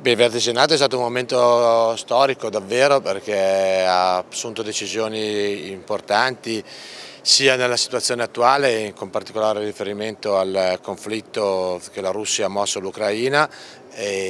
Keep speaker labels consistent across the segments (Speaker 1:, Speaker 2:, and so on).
Speaker 1: Beh, il vertice NATO è stato un momento storico davvero perché ha assunto decisioni importanti sia nella situazione attuale, con particolare riferimento al conflitto che la Russia ha mosso all'Ucraina,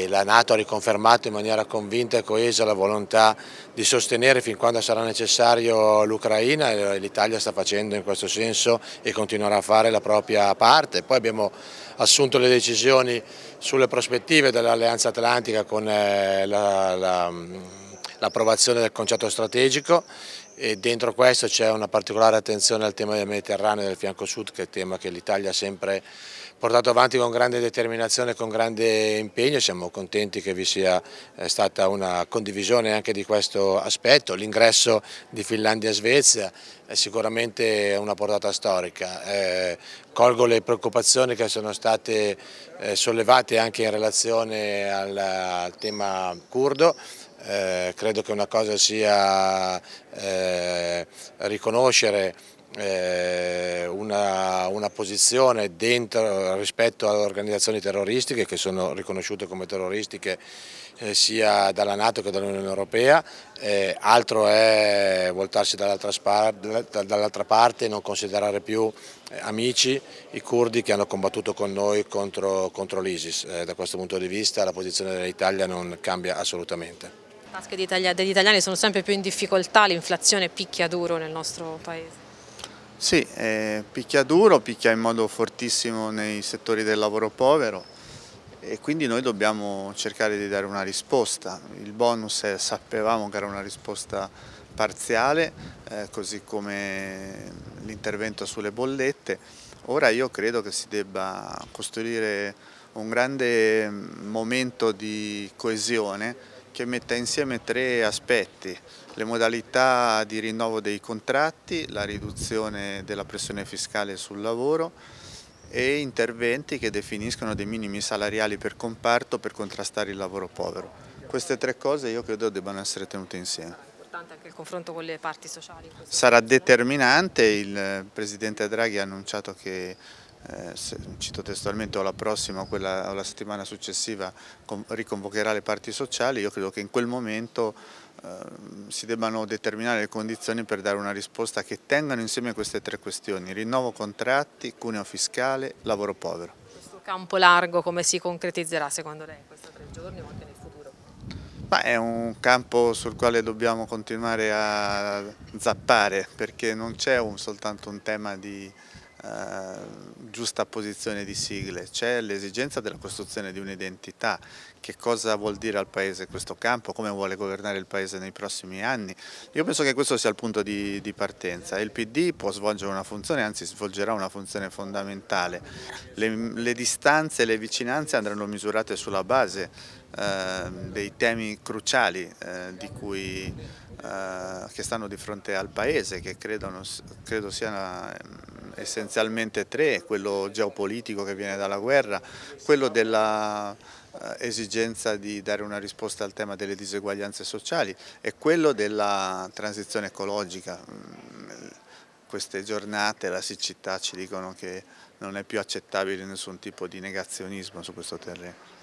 Speaker 1: la Nato ha riconfermato in maniera convinta e coesa la volontà di sostenere fin quando sarà necessario l'Ucraina e l'Italia sta facendo in questo senso e continuerà a fare la propria parte. Poi abbiamo assunto le decisioni sulle prospettive dell'Alleanza Atlantica con eh, la, la l'approvazione del concetto strategico e dentro questo c'è una particolare attenzione al tema del Mediterraneo e del fianco sud che è il tema che l'Italia ha sempre portato avanti con grande determinazione e con grande impegno, siamo contenti che vi sia eh, stata una condivisione anche di questo aspetto, l'ingresso di Finlandia e Svezia è sicuramente una portata storica, eh, colgo le preoccupazioni che sono state eh, sollevate anche in relazione al, al tema curdo, eh, credo che una cosa sia eh, riconoscere eh, una, una, posizione dentro, rispetto alle organizzazioni terroristiche che sono riconosciute come terroristiche eh, sia dalla Nato che dall'Unione Europea, eh, altro è voltarsi dall'altra, parte e non considerare più amici i curdi che hanno combattuto con noi contro, contro l'ISIS. da questo punto di vista la posizione dell'Italia non cambia assolutamente.
Speaker 2: Le tasche degli italiani sono sempre più in difficoltà, l'inflazione picchia duro nel nostro paese.
Speaker 1: Sì, eh, picchia duro, picchia
Speaker 3: in modo fortissimo nei settori del lavoro povero e quindi noi dobbiamo cercare di dare una risposta. Il bonus è, sapevamo che era una risposta parziale, eh, così come l'intervento sulle bollette. Ora io credo che si debba costruire un grande momento di coesione che metta insieme tre aspetti, le modalità di rinnovo dei contratti, la riduzione della pressione fiscale sul lavoro e interventi che definiscono dei minimi salariali per comparto per contrastare il lavoro povero. Queste tre cose io credo debbano essere tenute insieme
Speaker 2: anche il confronto con le parti sociali.
Speaker 3: Sarà determinante, il Presidente Draghi ha annunciato che eh, cito testualmente o la prossima o, quella, o la settimana successiva riconvocherà le parti sociali, io credo che in quel momento ehm, si debbano determinare le condizioni per dare una risposta che tengano insieme queste tre questioni, rinnovo contratti, cuneo fiscale, lavoro povero.
Speaker 2: Questo campo largo come si concretizzerà secondo lei in questi tre giorni o anche nel futuro?
Speaker 3: Ma è un campo sul quale dobbiamo continuare a zappare perché non c'è soltanto un tema di... Eh, giusta posizione di sigle, c'è l'esigenza della costruzione di un'identità, che cosa vuol dire al Paese questo campo, come vuole governare il Paese nei prossimi anni. Io penso che questo sia il punto di, di partenza. Il PD può svolgere una funzione, anzi svolgerà una funzione fondamentale. Le, le distanze e le vicinanze andranno misurate sulla base eh, dei temi cruciali eh, di cui eh, che stanno di fronte al Paese, che credono, credo siano ehm, essenzialmente tre, quello geopolitico che viene dalla guerra, quello della eh, esigenza di dare una risposta al tema delle diseguaglianze sociali e quello della transizione ecologica. Mm, queste giornate la siccità ci dicono che non è più accettabile nessun tipo di negazionismo su questo terreno.